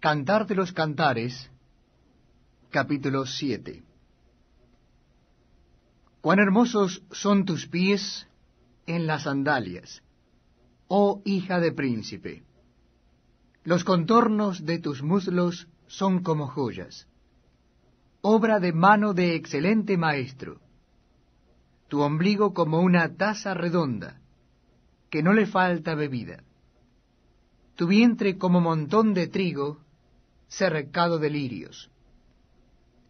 Cantar de los Cantares, capítulo 7. Cuán hermosos son tus pies en las sandalias, oh hija de príncipe. Los contornos de tus muslos son como joyas, obra de mano de excelente maestro, tu ombligo como una taza redonda, que no le falta bebida, tu vientre como montón de trigo, cercado de lirios.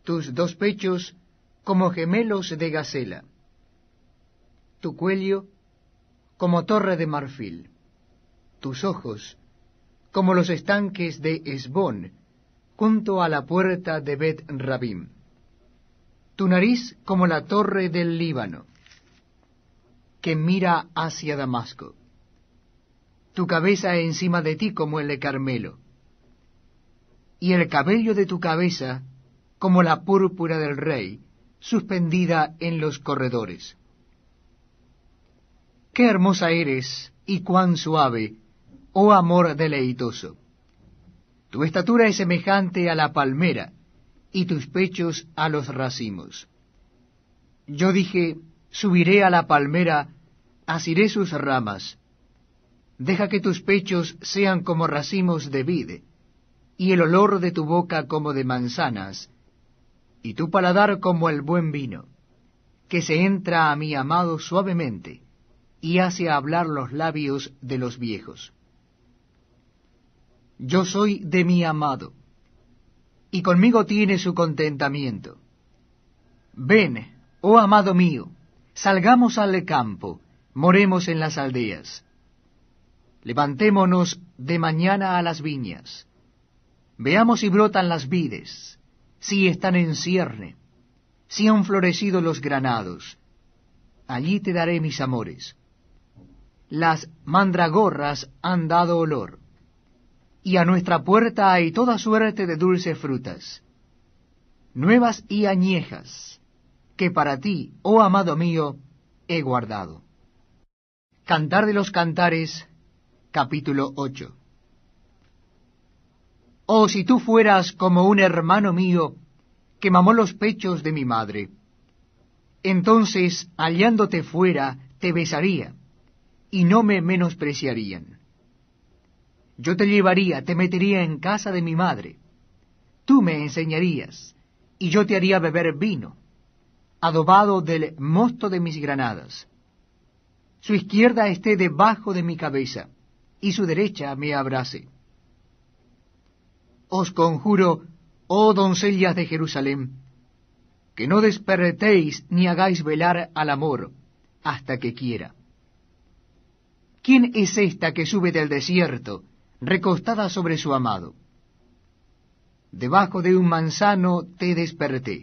Tus dos pechos como gemelos de gacela. Tu cuello como torre de marfil. Tus ojos como los estanques de Esbón, junto a la puerta de Bet Rabim. Tu nariz como la torre del Líbano, que mira hacia Damasco. Tu cabeza encima de ti como el de Carmelo y el cabello de tu cabeza como la púrpura del rey, suspendida en los corredores. Qué hermosa eres y cuán suave, oh amor deleitoso. Tu estatura es semejante a la palmera y tus pechos a los racimos. Yo dije, subiré a la palmera, asiré sus ramas. Deja que tus pechos sean como racimos de vid y el olor de tu boca como de manzanas, y tu paladar como el buen vino, que se entra a mi amado suavemente, y hace hablar los labios de los viejos. Yo soy de mi amado, y conmigo tiene su contentamiento. Ven, oh amado mío, salgamos al campo, moremos en las aldeas. Levantémonos de mañana a las viñas Veamos si brotan las vides, si están en cierne, si han florecido los granados. Allí te daré mis amores. Las mandragorras han dado olor, y a nuestra puerta hay toda suerte de dulces frutas, nuevas y añejas, que para ti, oh amado mío, he guardado. Cantar de los Cantares, capítulo 8. Oh, si tú fueras como un hermano mío que mamó los pechos de mi madre. Entonces, hallándote fuera, te besaría, y no me menospreciarían. Yo te llevaría, te metería en casa de mi madre. Tú me enseñarías, y yo te haría beber vino, adobado del mosto de mis granadas. Su izquierda esté debajo de mi cabeza, y su derecha me abrace os conjuro, oh doncellas de Jerusalén, que no despertéis ni hagáis velar al amor hasta que quiera. ¿Quién es esta que sube del desierto, recostada sobre su amado? Debajo de un manzano te desperté.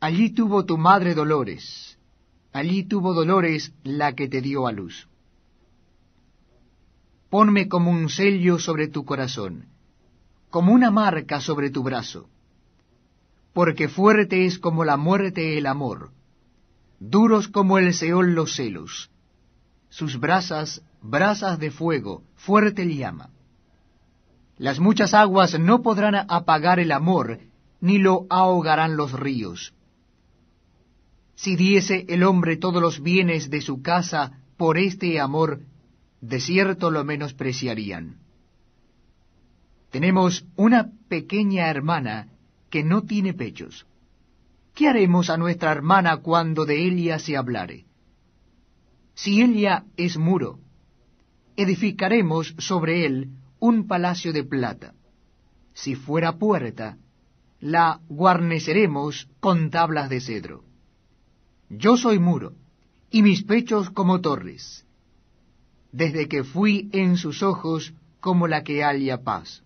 Allí tuvo tu madre dolores, allí tuvo dolores la que te dio a luz. Ponme como un sello sobre tu corazón, como una marca sobre tu brazo. Porque fuerte es como la muerte el amor, duros como el Seol los celos, sus brasas, brasas de fuego, fuerte llama. Las muchas aguas no podrán apagar el amor, ni lo ahogarán los ríos. Si diese el hombre todos los bienes de su casa por este amor, de cierto lo menospreciarían. Tenemos una pequeña hermana que no tiene pechos. ¿Qué haremos a nuestra hermana cuando de ella se hablare? Si ella es muro, edificaremos sobre él un palacio de plata. Si fuera puerta, la guarneceremos con tablas de cedro. Yo soy muro, y mis pechos como torres, desde que fui en sus ojos como la que halla paz.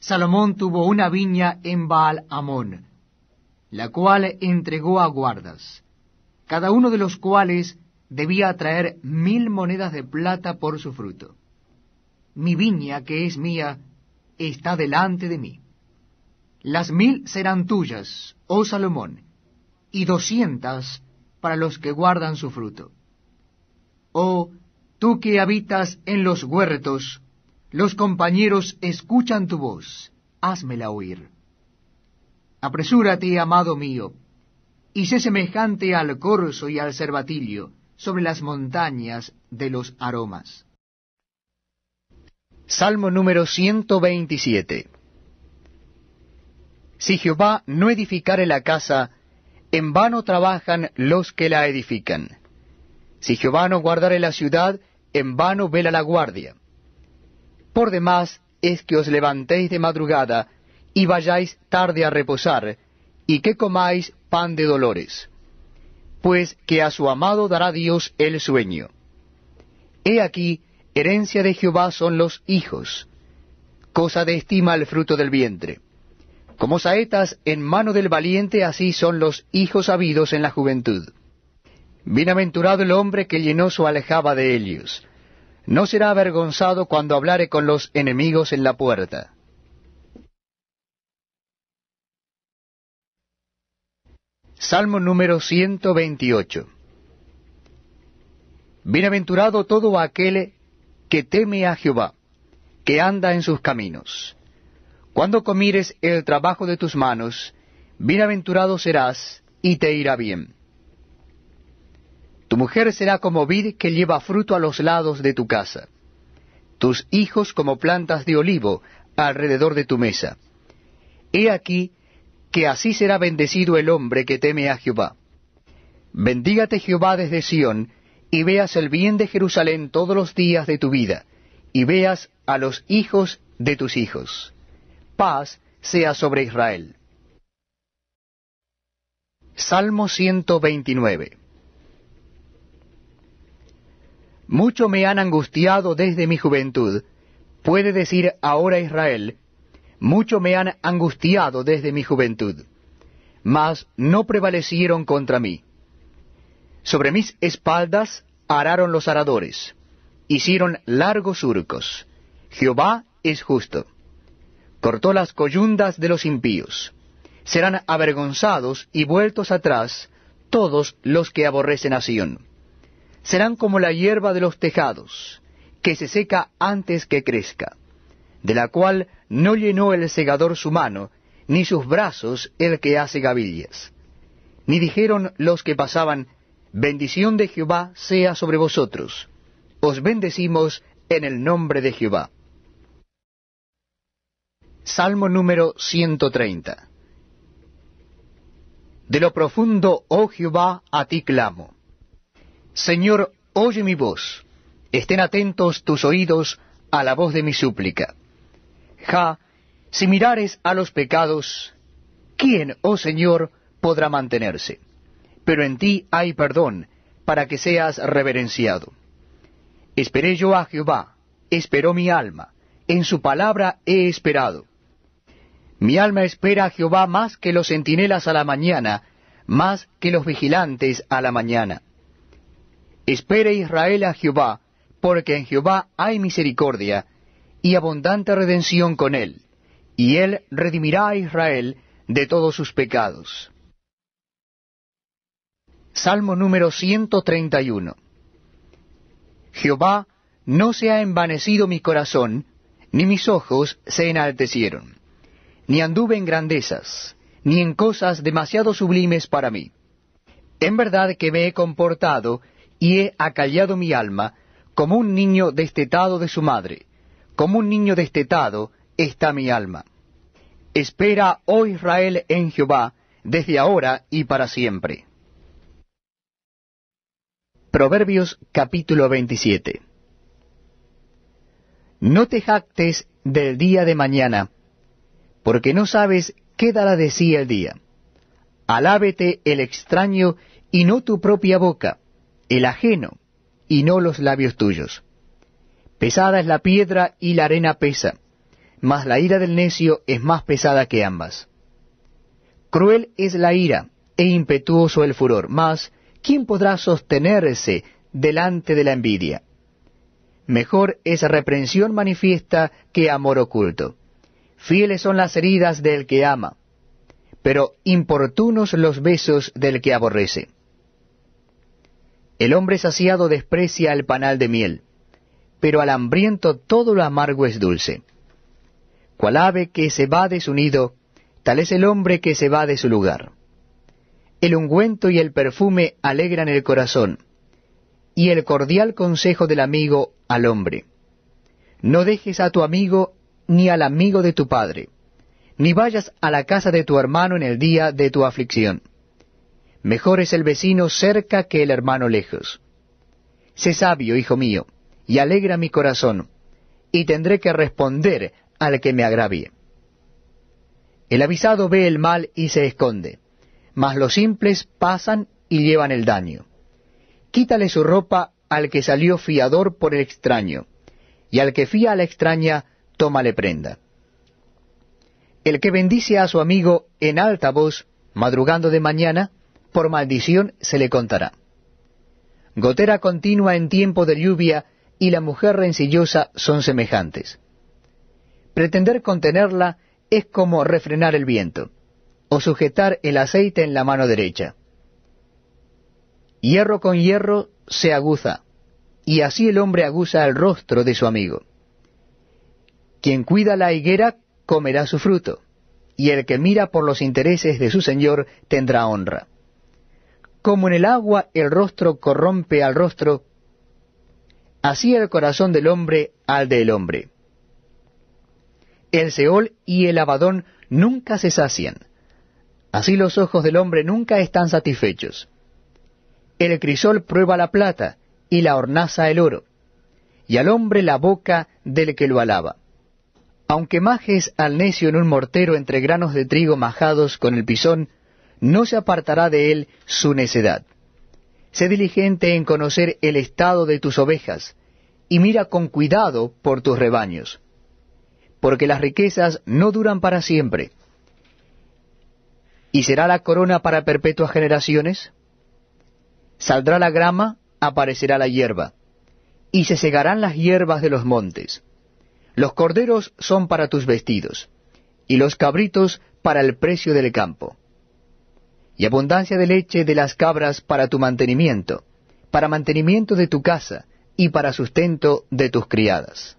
Salomón tuvo una viña en Baal Amón, la cual entregó a guardas, cada uno de los cuales debía traer mil monedas de plata por su fruto. Mi viña, que es mía, está delante de mí. Las mil serán tuyas, oh Salomón, y doscientas para los que guardan su fruto. Oh, tú que habitas en los huertos, los compañeros escuchan tu voz, házmela oír. Apresúrate, amado mío, y sé semejante al corzo y al cervatillo sobre las montañas de los aromas. Salmo número 127 Si Jehová no edificare la casa, en vano trabajan los que la edifican. Si Jehová no guardare la ciudad, en vano vela la guardia. Por demás es que os levantéis de madrugada y vayáis tarde a reposar, y que comáis pan de dolores. Pues que a su amado dará Dios el sueño. He aquí, herencia de Jehová son los hijos, cosa de estima el fruto del vientre. Como saetas en mano del valiente, así son los hijos habidos en la juventud. Bienaventurado el hombre que llenó su alejaba de ellos. No será avergonzado cuando hablare con los enemigos en la puerta. Salmo número 128. Bienaventurado todo aquel que teme a Jehová, que anda en sus caminos. Cuando comieres el trabajo de tus manos, bienaventurado serás y te irá bien mujer será como vid que lleva fruto a los lados de tu casa, tus hijos como plantas de olivo alrededor de tu mesa. He aquí que así será bendecido el hombre que teme a Jehová. Bendígate Jehová desde Sión, y veas el bien de Jerusalén todos los días de tu vida, y veas a los hijos de tus hijos. Paz sea sobre Israel. Salmo 129 mucho me han angustiado desde mi juventud. Puede decir ahora Israel, mucho me han angustiado desde mi juventud, mas no prevalecieron contra mí. Sobre mis espaldas araron los aradores, hicieron largos surcos. Jehová es justo. Cortó las coyundas de los impíos. Serán avergonzados y vueltos atrás todos los que aborrecen a Sión serán como la hierba de los tejados, que se seca antes que crezca, de la cual no llenó el segador su mano, ni sus brazos el que hace gavillas. Ni dijeron los que pasaban, bendición de Jehová sea sobre vosotros, os bendecimos en el nombre de Jehová. Salmo número 130 De lo profundo, oh Jehová, a ti clamo Señor, oye mi voz, estén atentos tus oídos a la voz de mi súplica. Ja, si mirares a los pecados, ¿quién, oh Señor, podrá mantenerse? Pero en ti hay perdón, para que seas reverenciado. Esperé yo a Jehová, esperó mi alma, en su palabra he esperado. Mi alma espera a Jehová más que los centinelas a la mañana, más que los vigilantes a la mañana. Espere Israel a Jehová, porque en Jehová hay misericordia y abundante redención con él, y él redimirá a Israel de todos sus pecados. Salmo número 131 Jehová, no se ha envanecido mi corazón, ni mis ojos se enaltecieron, ni anduve en grandezas, ni en cosas demasiado sublimes para mí. En verdad que me he comportado y he acallado mi alma, como un niño destetado de su madre, como un niño destetado está mi alma. Espera, oh Israel, en Jehová, desde ahora y para siempre. Proverbios capítulo 27 No te jactes del día de mañana, porque no sabes qué dará de sí el día. Alábete el extraño y no tu propia boca el ajeno, y no los labios tuyos. Pesada es la piedra y la arena pesa, mas la ira del necio es más pesada que ambas. Cruel es la ira e impetuoso el furor, mas ¿quién podrá sostenerse delante de la envidia? Mejor es reprensión manifiesta que amor oculto. Fieles son las heridas del que ama, pero importunos los besos del que aborrece. El hombre saciado desprecia el panal de miel, pero al hambriento todo lo amargo es dulce. Cual ave que se va de su nido, tal es el hombre que se va de su lugar. El ungüento y el perfume alegran el corazón, y el cordial consejo del amigo al hombre. No dejes a tu amigo ni al amigo de tu padre, ni vayas a la casa de tu hermano en el día de tu aflicción Mejor es el vecino cerca que el hermano lejos. Sé sabio, hijo mío, y alegra mi corazón, y tendré que responder al que me agravie. El avisado ve el mal y se esconde, mas los simples pasan y llevan el daño. Quítale su ropa al que salió fiador por el extraño, y al que fía a la extraña, tómale prenda. El que bendice a su amigo en alta voz, madrugando de mañana, por maldición se le contará. Gotera continua en tiempo de lluvia y la mujer rencillosa son semejantes. Pretender contenerla es como refrenar el viento, o sujetar el aceite en la mano derecha. Hierro con hierro se aguza, y así el hombre aguza el rostro de su amigo. Quien cuida la higuera comerá su fruto, y el que mira por los intereses de su Señor tendrá honra como en el agua el rostro corrompe al rostro, así el corazón del hombre al del hombre. El Seol y el Abadón nunca se sacian, así los ojos del hombre nunca están satisfechos. El crisol prueba la plata y la hornaza el oro, y al hombre la boca del que lo alaba. Aunque majes al necio en un mortero entre granos de trigo majados con el pisón, no se apartará de él su necedad. Sé diligente en conocer el estado de tus ovejas, y mira con cuidado por tus rebaños, porque las riquezas no duran para siempre. ¿Y será la corona para perpetuas generaciones? Saldrá la grama, aparecerá la hierba, y se segarán las hierbas de los montes. Los corderos son para tus vestidos, y los cabritos para el precio del campo y abundancia de leche de las cabras para tu mantenimiento, para mantenimiento de tu casa, y para sustento de tus criadas.